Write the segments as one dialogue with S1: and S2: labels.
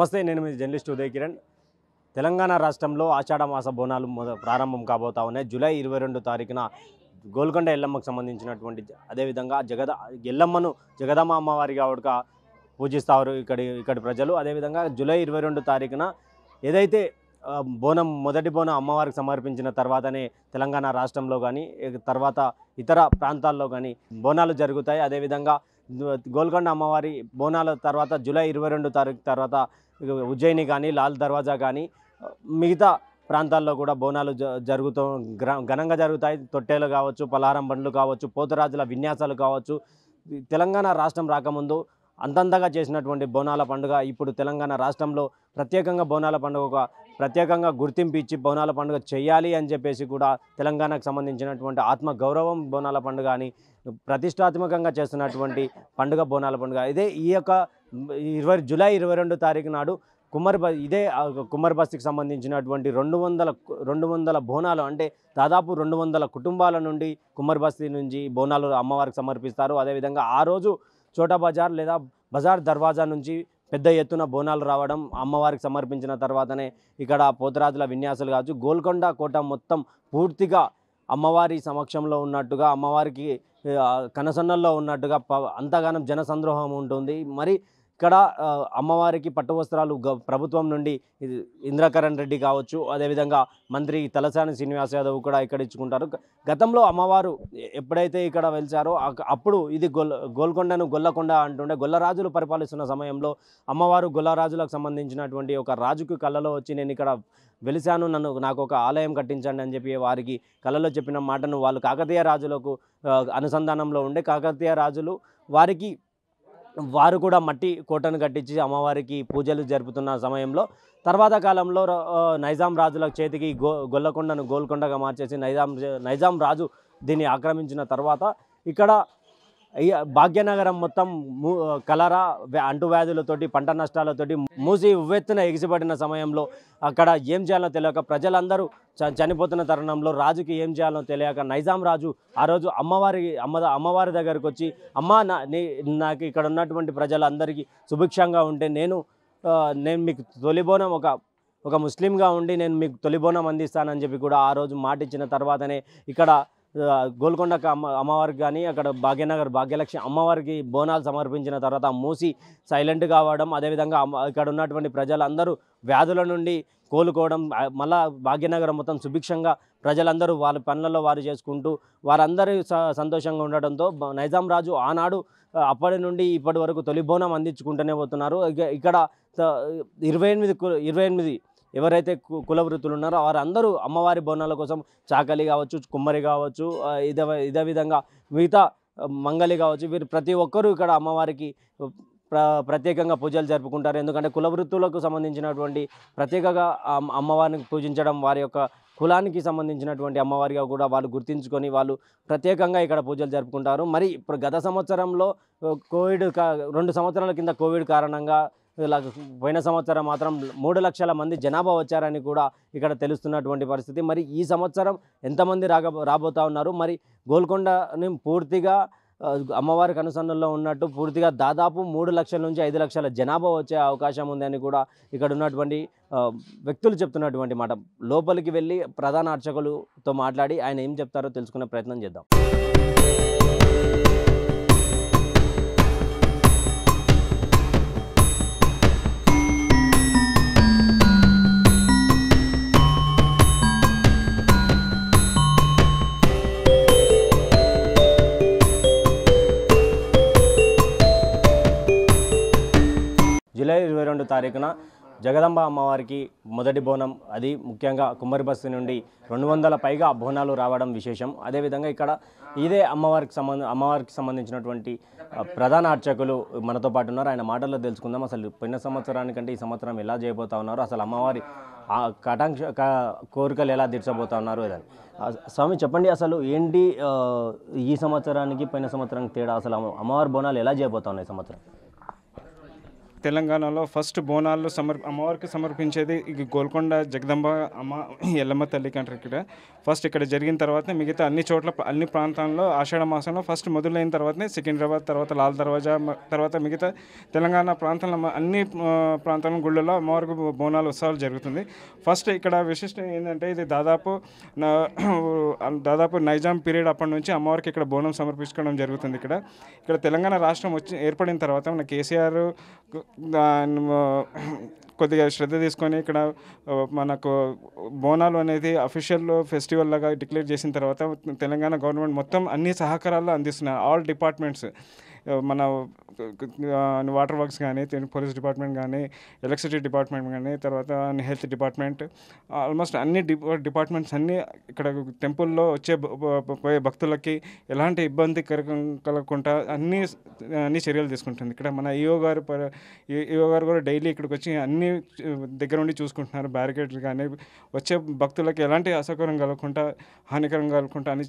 S1: నమస్తే నేను మీ జర్నలిస్ట్ ఉదయ్ కిరణ్ తెలంగాణ రాష్ట్రంలో ఆషాఢ మాస బోనాలు ప్రారంభం కాబోతా ఉన్నాయి జూలై ఇరవై రెండు తారీఖున గోల్కొండ ఎల్లమ్మకు సంబంధించినటువంటి అదేవిధంగా జగద ఎల్లమ్మను జగదమ్మ అమ్మవారిగా ఉడక పూజిస్తారు ఇక్కడి ఇక్కడి ప్రజలు అదేవిధంగా జూలై ఇరవై రెండు తారీఖున ఏదైతే బోనం మొదటి బోనం అమ్మవారికి సమర్పించిన తర్వాతనే తెలంగాణ రాష్ట్రంలో కానీ తర్వాత ఇతర ప్రాంతాల్లో కానీ బోనాలు జరుగుతాయి అదేవిధంగా గోల్కొండ అమ్మవారి బోనాల తర్వాత జూలై ఇరవై రెండు తారీఖు తర్వాత ఉజ్జయిని కానీ లాల్ దర్వాజా కానీ మిగతా ప్రాంతాల్లో కూడా బోనాలు జరుగుతూ ఘనంగా జరుగుతాయి తొట్టేలు కావచ్చు పలహారం బండ్లు కావచ్చు పోతురాజుల విన్యాసాలు కావచ్చు తెలంగాణ రాష్ట్రం రాకముందు అంతంతగా చేసినటువంటి బోనాల పండుగ ఇప్పుడు తెలంగాణ రాష్ట్రంలో ప్రత్యేకంగా బోనాల పండుగ ఒక ప్రత్యేకంగా గుర్తింపు ఇచ్చి బోనాల పండుగ చేయాలి అని చెప్పేసి కూడా తెలంగాణకు సంబంధించినటువంటి ఆత్మ గౌరవం బోనాల పండుగ అని ప్రతిష్టాత్మకంగా చేస్తున్నటువంటి పండుగ బోనాల పండుగ ఇదే ఈ యొక్క ఇరవై జూలై ఇరవై రెండు తారీఖు నాడు కుమ్మర్ బస్ ఇదే కుమ్మర్ బస్తికి సంబంధించినటువంటి రెండు వందల రెండు వందల బోనాలు అంటే దాదాపు రెండు వందల కుటుంబాల నుండి కుమ్మర్ బస్తి నుంచి బోనాలు అమ్మవారికి సమర్పిస్తారు అదేవిధంగా ఆ రోజు చోటా బజార్ లేదా బజార్ దర్వాజా నుంచి పెద్ద ఎత్తున బోనాలు రావడం అమ్మవారికి సమర్పించిన తర్వాతనే ఇక్కడ పోతరాజుల విన్యాసాలు కావచ్చు గోల్కొండ కోట మొత్తం పూర్తిగా అమ్మవారి సమక్షంలో ఉన్నట్టుగా అమ్మవారికి కనసన్నల్లో ఉన్నట్టుగా అంతగానం జనసంద్రోహం ఉంటుంది మరి ఇక్కడ అమ్మవారికి పట్టు వస్త్రాలు ప్రభుత్వం నుండి ఇంద్రకరణ్ రెడ్డి కావచ్చు అదేవిధంగా మంత్రి తలసాని శ్రీనివాస్ యాదవ్ కూడా ఇక్కడ ఇచ్చుకుంటారు గతంలో అమ్మవారు ఎప్పుడైతే ఇక్కడ వెలిచారో అప్పుడు ఇది గొల్ గోల్కొండను గొల్లకొండ అంటుండే గొల్లరాజులు పరిపాలిస్తున్న సమయంలో అమ్మవారు గొల్లరాజులకు సంబంధించినటువంటి ఒక రాజుకు కళ్ళలో వచ్చి నేను ఇక్కడ వెలిశాను నన్ను నాకు ఒక ఆలయం కట్టించండి అని చెప్పి వారికి కళలో చెప్పిన మాటను వాళ్ళు కాకతీయ రాజులకు అనుసంధానంలో ఉండే కాకతీయ రాజులు వారికి వారు కూడా మట్టి కోటను కట్టించి అమ్మవారికి పూజలు జరుపుతున్న సమయంలో తర్వాత కాలంలో నైజాం రాజుల చేతికి గో గొల్లకొండను గోల్కొండగా మార్చేసి నైజాం నైజాం రాజు దీన్ని ఆక్రమించిన తర్వాత ఇక్కడ భాగ్యనగరం మొత్తం కలరా అంటువ్యాధులతోటి పంట నష్టాలతోటి మూసి ఉవ్వెత్తున ఎగిసిపడిన సమయంలో అక్కడ ఏం చేయాలో తెలియక ప్రజలందరూ చనిపోతున్న తరుణంలో రాజుకి ఏం చేయాలో తెలియక నైజాం రాజు ఆ రోజు అమ్మవారి అమ్మ అమ్మవారి దగ్గరకు వచ్చి అమ్మ నాకు ఇక్కడ ఉన్నటువంటి ప్రజలందరికీ సుభిక్షంగా ఉంటే నేను నేను మీకు తొలిబోనం ఒక ఒక ముస్లింగా ఉండి నేను మీకు తొలిబోనం అందిస్తానని చెప్పి కూడా ఆ రోజు మాటిచ్చిన తర్వాతనే ఇక్కడ గోల్కొండ అమ్మవారికి కానీ అక్కడ భాగ్యనగర్ భాగ్యలక్ష్మి అమ్మవారికి బోనాలు సమర్పించిన తర్వాత మూసి సైలెంట్ కావడం అదేవిధంగా ఇక్కడ ఉన్నటువంటి ప్రజలందరూ వ్యాధుల నుండి కోలుకోవడం మళ్ళా భాగ్యనగరం మొత్తం సుభిక్షంగా ప్రజలందరూ వాళ్ళ పనులలో వారు చేసుకుంటూ వారందరూ సంతోషంగా ఉండడంతో నైజాం రాజు ఆనాడు అప్పటి నుండి ఇప్పటి వరకు తొలి బోనం అందించుకుంటూనే పోతున్నారు ఇక్కడ ఇరవై ఎనిమిది ఇరవై ఎనిమిది ఎవరైతే కుల వృత్తులు ఉన్నారో వారందరూ అమ్మవారి బోనాల కోసం చాకలి కావచ్చు కుమ్మరి కావచ్చు ఇదే ఇదే విధంగా మిగతా మంగలి కావచ్చు వీరు ప్రతి ఒక్కరూ ఇక్కడ అమ్మవారికి ప్ర ప్రత్యేకంగా పూజలు జరుపుకుంటారు ఎందుకంటే కుల వృత్తులకు సంబంధించినటువంటి ప్రత్యేకంగా అమ్మవారిని పూజించడం వారి యొక్క కులానికి సంబంధించినటువంటి అమ్మవారిగా కూడా వాళ్ళు గుర్తించుకొని వాళ్ళు ప్రత్యేకంగా ఇక్కడ పూజలు జరుపుకుంటారు మరి ఇప్పుడు గత సంవత్సరంలో కోవిడ్ రెండు సంవత్సరాల కింద కోవిడ్ కారణంగా పోయిన సంవత్సరం మాత్రం మూడు లక్షల మంది జనాభా వచ్చారని కూడా ఇక్కడ తెలుస్తున్నటువంటి పరిస్థితి మరి ఈ సంవత్సరం ఎంతమంది రాగ రాబోతా ఉన్నారు మరి గోల్కొండని పూర్తిగా అమ్మవారికి అనుసంధానంలో ఉన్నట్టు పూర్తిగా దాదాపు మూడు లక్షల నుంచి ఐదు లక్షల జనాభా వచ్చే అవకాశం ఉందని కూడా ఇక్కడ ఉన్నటువంటి వ్యక్తులు చెప్తున్నటువంటి మాట లోపలికి వెళ్ళి ప్రధాన అర్చకులతో మాట్లాడి ఆయన ఏం చెప్తారో తెలుసుకునే ప్రయత్నం చేద్దాం తారీఖున జగదంబ అమ్మవారికి మొదటి బోనం అది ముఖ్యంగా కుమ్మరి బస్సు నుండి రెండు వందల పైగా బోనాలు రావడం విశేషం అదేవిధంగా ఇక్కడ ఇదే అమ్మవారికి సంబంధ అమ్మవారికి సంబంధించినటువంటి ప్రధాన అర్చకులు మనతో పాటు ఉన్నారు ఆయన మాటల్లో తెలుసుకుందాం అసలు పోయిన సంవత్సరానికంటే ఈ సంవత్సరం ఎలా చేయబోతా ఉన్నారు అసలు అమ్మవారి కటాంక్ష కోరికలు ఎలా తీర్చబోతా ఉన్నారు స్వామి చెప్పండి అసలు ఏంటి ఈ సంవత్సరానికి పోయిన సంవత్సరానికి తేడా అసలు అమ్మవారి బోనాలు ఎలా చేయబోతా ఉన్నాయి సంవత్సరం తెలంగాణలో ఫస్ట్ బోనాలు
S2: సమర్ అమ్మవారికి సమర్పించేది ఇది గోల్కొండ జగదంబ అమ్మ ఎల్లమ్మ తల్లి కంటారు ఇక్కడ ఫస్ట్ ఇక్కడ జరిగిన తర్వాత మిగతా అన్ని చోట్ల అన్ని ప్రాంతాల్లో ఆషాఢ మాసంలో ఫస్ట్ మొదలైన తర్వాతనే సికింద్రాబాద్ తర్వాత లాల్ దర్వాజా తర్వాత మిగతా తెలంగాణ ప్రాంతంలో అన్ని ప్రాంతాల గుళ్ళలో అమ్మవారికి బోనాల ఉత్సవాలు జరుగుతుంది ఫస్ట్ ఇక్కడ విశిష్టం ఏంటంటే ఇది దాదాపు దాదాపు నైజాం పీరియడ్ అప్పటి నుంచి అమ్మవారికి ఇక్కడ బోనం సమర్పించుకోవడం జరుగుతుంది ఇక్కడ ఇక్కడ తెలంగాణ రాష్ట్రం వచ్చి ఏర్పడిన తర్వాత మన కేసీఆర్ దాని కొద్దిగా శ్రద్ధ తీసుకొని ఇక్కడ మనకు బోనాలు అనేది అఫీషియల్ ఫెస్టివల్ లాగా డిక్లేర్ చేసిన తర్వాత తెలంగాణ గవర్నమెంట్ మొత్తం అన్ని సహకారాలు అందిస్తున్నాయి ఆల్ డిపార్ట్మెంట్స్ మన వాటర్ వర్క్స్ కానీ పోలీస్ డిపార్ట్మెంట్ కానీ ఎలక్ట్రిసిటీ డిపార్ట్మెంట్ కానీ తర్వాత హెల్త్ డిపార్ట్మెంట్ ఆల్మోస్ట్ అన్ని డిపార్ట్మెంట్స్ అన్నీ ఇక్కడ టెంపుల్లో వచ్చే పోయే భక్తులకి ఎలాంటి ఇబ్బంది కలగకుండా అన్ని అన్ని చర్యలు తీసుకుంటుంది ఇక్కడ మన ఈఓ గారు ఈఓ గారు కూడా డైలీ ఇక్కడికి వచ్చి అన్ని దగ్గర ఉండి చూసుకుంటున్నారు బ్యారికేడ్స్ కానీ వచ్చే భక్తులకి ఎలాంటి అసౌకర్యం కలగకుండా హానికరం కలగకుండా అని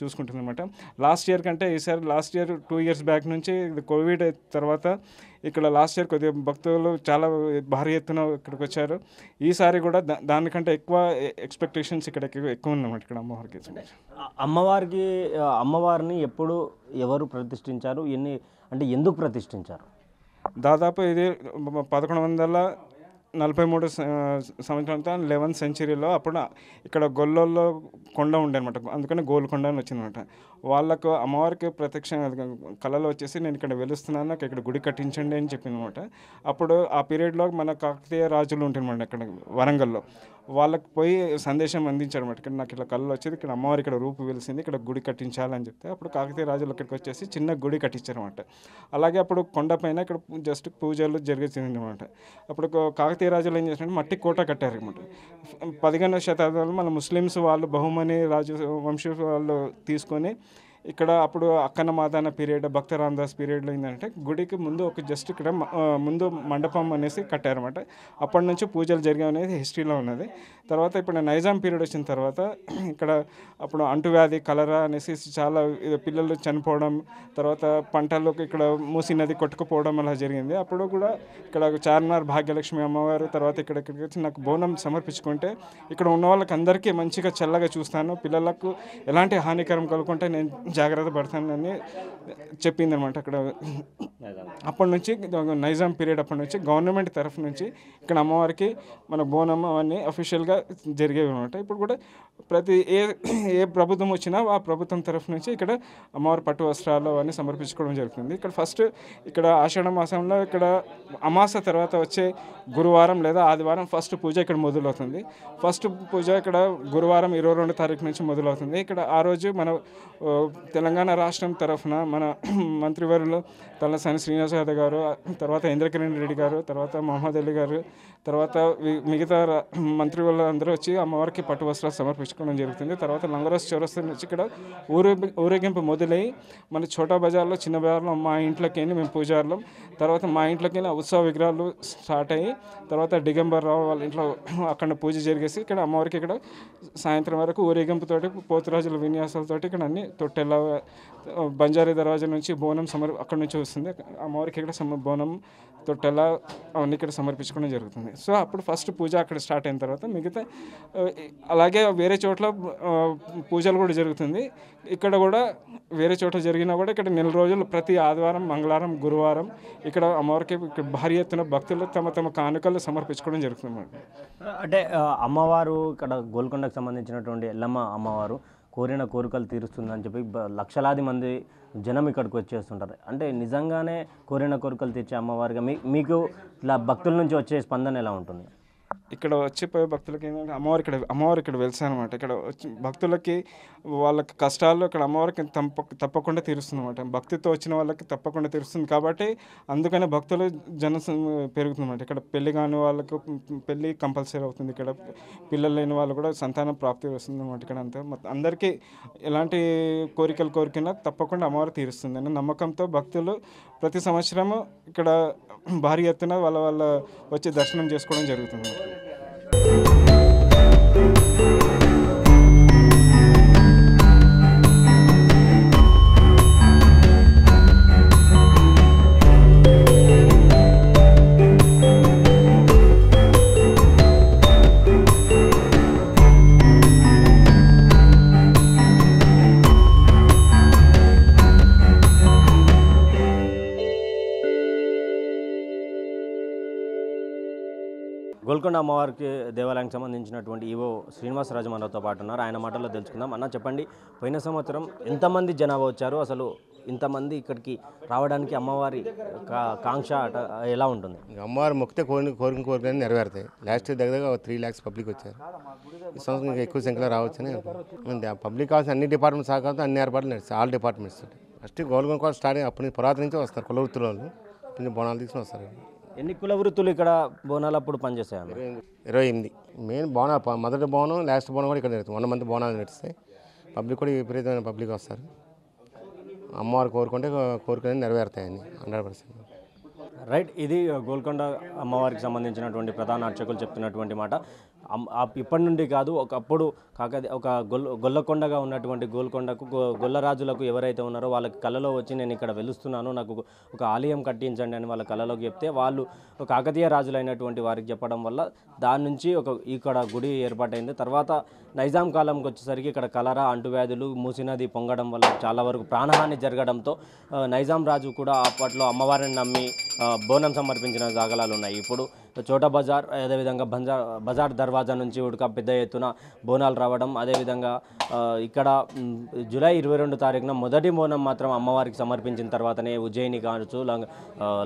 S2: చూసుకుంటుంది అనమాట లాస్ట్ ఇయర్ కంటే ఈసారి last year two years back నుంచి కోవిడ్ తర్వాత ఇక్కడ లాస్ట్ ఇయర్ కొద్దిగా భక్తులు చాలా భారీ ఎత్తున ఇక్కడికి వచ్చారు ఈసారి కూడా దానికంటే ఎక్కువ ఎక్స్పెక్టేషన్స్ ఇక్కడ ఎక్కువ ఉన్నమాట
S1: ఇక్కడ అమ్మవారికి అమ్మవారికి అమ్మవారిని ఎప్పుడు ఎవరు ప్రతిష్ఠించారు ఎన్ని అంటే ఎందుకు ప్రతిష్ఠించారు దాదాపు ఇది పదకొండు వందల
S2: నలభై మూడు సంవత్సరాలతో లెవెన్ లెవెన్త్ సెంచరీలో అప్పుడు ఇక్కడ గొల్లోల్లో కొండ ఉండే అనమాట అందుకని గోల్కొండ అని వచ్చిందనమాట వాళ్ళకు అమ్మవారికి ప్రత్యక్ష కళలో వచ్చేసి నేను ఇక్కడ వెలుస్తున్నాను నాకు ఇక్కడ గుడి కట్టించండి అని చెప్పిందనమాట అప్పుడు ఆ పీరియడ్లో మన కాకతీయ రాజులు ఉంటాయి అనమాట ఇక్కడ వరంగల్లో వాళ్ళకి పోయి సందేశం అందించారు అనమాట ఇక్కడ నాకు ఇట్లా కళ్ళు వచ్చేది ఇక్కడ అమ్మవారి ఇక్కడ రూపు వెలిసింది ఇక్కడ గుడి కట్టించాలని చెప్తే అప్పుడు కాకతీయ రాజులు ఇక్కడికి వచ్చేసి చిన్న గుడి కట్టించారనమాట అలాగే అప్పుడు కొండపైన ఇక్కడ జస్ట్ పూజలు జరుగుతుంది అనమాట అప్పుడు కాకతీయ రాజులు ఏం చేసినట్టు మట్టి కోట కట్టారు అనమాట పదిహేనవ శతాబ్దంలో మన ముస్లిమ్స్ వాళ్ళు బహుమని రాజు వంశ వాళ్ళు తీసుకొని ఇక్కడ అప్పుడు అక్కన మాదాన పీరియడ్ భక్త రామదాస్ పీరియడ్లో ఏంటంటే గుడికి ముందు ఒక జస్ట్ ఇక్కడ ముందు మండపం అనేసి కట్టారనమాట అప్పటి నుంచి పూజలు జరిగా అనేది హిస్టరీలో ఉన్నది తర్వాత ఇప్పుడు నైజాం పీరియడ్ వచ్చిన తర్వాత ఇక్కడ అప్పుడు అంటువ్యాధి కలరా అనేసి చాలా పిల్లలు చనిపోవడం తర్వాత పంటల్లోకి ఇక్కడ మూసి నది కొట్టుకుపోవడం అలా జరిగింది అప్పుడు కూడా ఇక్కడ చార్మినార్ భాగ్యలక్ష్మి అమ్మవారు తర్వాత ఇక్కడ ఇక్కడికి నాకు బోనం సమర్పించుకుంటే ఇక్కడ ఉన్న వాళ్ళకి అందరికీ మంచిగా చల్లగా చూస్తాను పిల్లలకు ఎలాంటి హానికరం కలుగుకుంటే నేను జాగ్రత్త పడతానని అనమాట అక్కడ అప్పటి నుంచి నైజాం పీరియడ్ అప్పటి నుంచి గవర్నమెంట్ తరఫు నుంచి ఇక్కడ అమ్మవారికి మన బోనమ్మ అవన్నీ అఫీషియల్గా జరిగేవి అనమాట ఇప్పుడు కూడా ప్రతి ఏ ఏ ప్రభుత్వం వచ్చినా ఆ ప్రభుత్వం తరఫు నుంచి ఇక్కడ అమ్మవారి పట్టు వస్త్రాలు అవన్నీ సమర్పించుకోవడం జరుగుతుంది ఇక్కడ ఫస్ట్ ఇక్కడ ఆషాఢ మాసంలో ఇక్కడ అమాస తర్వాత వచ్చే గురువారం లేదా ఆదివారం ఫస్ట్ పూజ ఇక్కడ మొదలవుతుంది ఫస్ట్ పూజ ఇక్కడ గురువారం ఇరవై రెండు తారీఖు నుంచి మొదలవుతుంది ఇక్కడ ఆ రోజు మన తెలంగాణ రాష్ట్రం తరఫున మన మంత్రివర్యులు తలసాని శ్రీనివాస యాదవ్ గారు తర్వాత ఇంద్రకిరణ్ రెడ్డి గారు తర్వాత మహమ్మద్ అలీ గారు తర్వాత మిగతా మంత్రివర్యులు అందరూ వచ్చి అమ్మవారికి పట్టు వస్త్రాలు సమర్పించుకోవడం జరుగుతుంది తర్వాత లంగరస్ చౌరస్తు నుంచి ఇక్కడ ఊరే ఊరేగింపు మొదలై మన చోటా బజార్లో చిన్న బజార్లో మా ఇంట్లోకి వెళ్ళి మేము పూజార్లం తర్వాత మా ఇంట్లోకి వెళ్ళి ఉత్సవ విగ్రహాలు స్టార్ట్ అయ్యి తర్వాత డిగంబర్ రావు వాళ్ళ ఇంట్లో అక్కడ పూజ జరిగేసి ఇక్కడ అమ్మవారికి ఇక్కడ సాయంత్రం వరకు ఊరేగింపుతోటి పోతురాజుల విన్యాసాలతోటి ఇక్కడ అన్ని తొట్టెలు ఎలా బంజారీ దర్వాజా నుంచి బోనం సమర్ అక్కడ నుంచి వస్తుంది అమ్మవారికి ఇక్కడ సమ బోనం తొట్టెల అవన్నీ ఇక్కడ సమర్పించుకోవడం జరుగుతుంది సో అప్పుడు ఫస్ట్ పూజ అక్కడ స్టార్ట్ అయిన తర్వాత మిగతా అలాగే వేరే చోట్ల పూజలు కూడా జరుగుతుంది ఇక్కడ కూడా వేరే చోట్ల జరిగినా కూడా ఇక్కడ నెల రోజులు ప్రతి ఆదివారం మంగళవారం గురువారం ఇక్కడ అమ్మవారికి ఇక్కడ భారీ ఎత్తున భక్తులు తమ తమ కానుకలు
S1: సమర్పించుకోవడం జరుగుతుంది అంటే అమ్మవారు ఇక్కడ గోల్కొండకు సంబంధించినటువంటి ఎల్లమ్మ అమ్మవారు కోరిన కోరికలు తీరుస్తుందని చెప్పి లక్షలాది మంది జనం ఇక్కడికి వచ్చేస్తుంటారు అంటే నిజంగానే కోరిన కోరికలు తీర్చే అమ్మవారిగా మీ మీకు ఇట్లా భక్తుల నుంచి వచ్చే స్పందన ఎలా ఉంటుంది
S2: ఇక్కడ వచ్చిపోయే భక్తులకి ఏంటంటే
S1: అమ్మవారి ఇక్కడ అమ్మవారు ఇక్కడ వెలిసాను అనమాట ఇక్కడ వచ్చి
S2: భక్తులకి వాళ్ళ కష్టాలు ఇక్కడ అమ్మవారికి తప్ప తప్పకుండా తీరుస్తుంది అనమాట భక్తితో వచ్చిన వాళ్ళకి తప్పకుండా తీరుస్తుంది కాబట్టి అందుకనే భక్తులు జన పెరుగుతుంది అనమాట ఇక్కడ పెళ్లి కాని వాళ్ళకు పెళ్ళి కంపల్సరీ అవుతుంది ఇక్కడ పిల్లలు లేని వాళ్ళు కూడా సంతానం ప్రాప్తి వస్తుంది అనమాట ఇక్కడ అంతా అందరికీ ఎలాంటి కోరికలు కోరికైనా తప్పకుండా అమ్మవారు తీరుస్తుంది అనే నమ్మకంతో భక్తులు ప్రతి సంవత్సరము ఇక్కడ భారీ ఎత్తున వాళ్ళ వాళ్ళ వచ్చి దర్శనం చేసుకోవడం జరుగుతుంది
S1: గోల్కొండ అమ్మవారికి దేవాలయానికి సంబంధించినటువంటి ఈవో శ్రీనివాసరాజు మనతో పాటు ఉన్నారు ఆయన మాటల్లో తెలుసుకుందాం అన్న చెప్పండి పోయిన సంవత్సరం ఎంతమంది జనాభా వచ్చారు అసలు ఇంతమంది ఇక్కడికి రావడానికి అమ్మవారి కాంక్ష ఎలా ఉంటుంది అమ్మవారి మొక్కితే కోరిన కోరిక కోరిక నెరవేరుతాయి లాస్ట్ ఇయర్ దగ్గర త్రీ ల్యాక్స్ పబ్లిక్ వచ్చారు ఈ సంవత్సరం ఎక్కువ సంఖ్యలో రావచ్చని ఆ పబ్లిక్ కావాల్సిన అన్ని డిపార్ట్మెంట్స్ సహకారంతో అన్ని ఏర్పాట్లు నడుస్తాయి all departments first Golconda starting అప్పటి నుంచి పురాతన నుంచి వస్తారు కుల వాళ్ళు కొంచెం బోనాలు తీసుకుని వస్తారు ఎన్ని కుల వృత్తులు ఇక్కడ బోనాలు అప్పుడు పనిచేసాయి ఇరవై ఎనిమిది మెయిన్ బోనాలు మొదటి బోనం లాస్ట్ బోనం కూడా ఇక్కడ నడుస్తుంది వన్ మంత్ బోనాలు నడుస్తాయి పబ్లిక్ కూడా విపరీతమైన పబ్లిక్ వస్తారు అమ్మవారు కోరుకుంటే కోరుకునేది నెరవేరుతాయని హండ్రెడ్ పర్సెంట్ రైట్ ఇది గోల్కొండ అమ్మవారికి సంబంధించినటువంటి ప్రధాన అర్చకులు చెప్తున్నటువంటి మాట ఇప్పటి నుండి కాదు ఒకప్పుడు కాక ఒక గొల్ల గొల్లకొండగా ఉన్నటువంటి గోల్కొండకు గొల్లరాజులకు ఎవరైతే ఉన్నారో వాళ్ళకి కళలో వచ్చి నేను ఇక్కడ వెలుస్తున్నాను నాకు ఒక ఆలయం కట్టించండి అని వాళ్ళ కళలోకి చెప్తే వాళ్ళు కాకతీయ రాజులైనటువంటి వారికి చెప్పడం వల్ల దాని నుంచి ఒక ఇక్కడ గుడి ఏర్పాటైంది తర్వాత నైజాం కాలంకి వచ్చేసరికి ఇక్కడ కలరా అంటువ్యాధులు మూసినది పొంగడం వల్ల చాలా వరకు ప్రాణహాని జరగడంతో నైజాం రాజు కూడా అప్పట్లో అమ్మవారిని నమ్మి బోనం సమర్పించిన దాఖలాలు ఉన్నాయి ఇప్పుడు చోటా బజార్ అదేవిధంగా బంజార్ బజార్ దర్వాజా నుంచి ఉడక పెద్ద ఎత్తున బోనాలు రావడం అదేవిధంగా ఇక్కడ జూలై ఇరవై రెండు తారీఖున మొదటి బోనం మాత్రం అమ్మవారికి సమర్పించిన తర్వాతనే ఉజ్జయిని కావచ్చు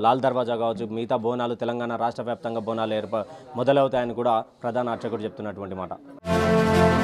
S1: లాల్ దర్వాజా కావచ్చు మిగతా బోనాలు తెలంగాణ రాష్ట్ర వ్యాప్తంగా బోనాలు ఏర్ప మొదలవుతాయని కూడా ప్రధాన అర్చకుడు చెప్తున్నటువంటి మాట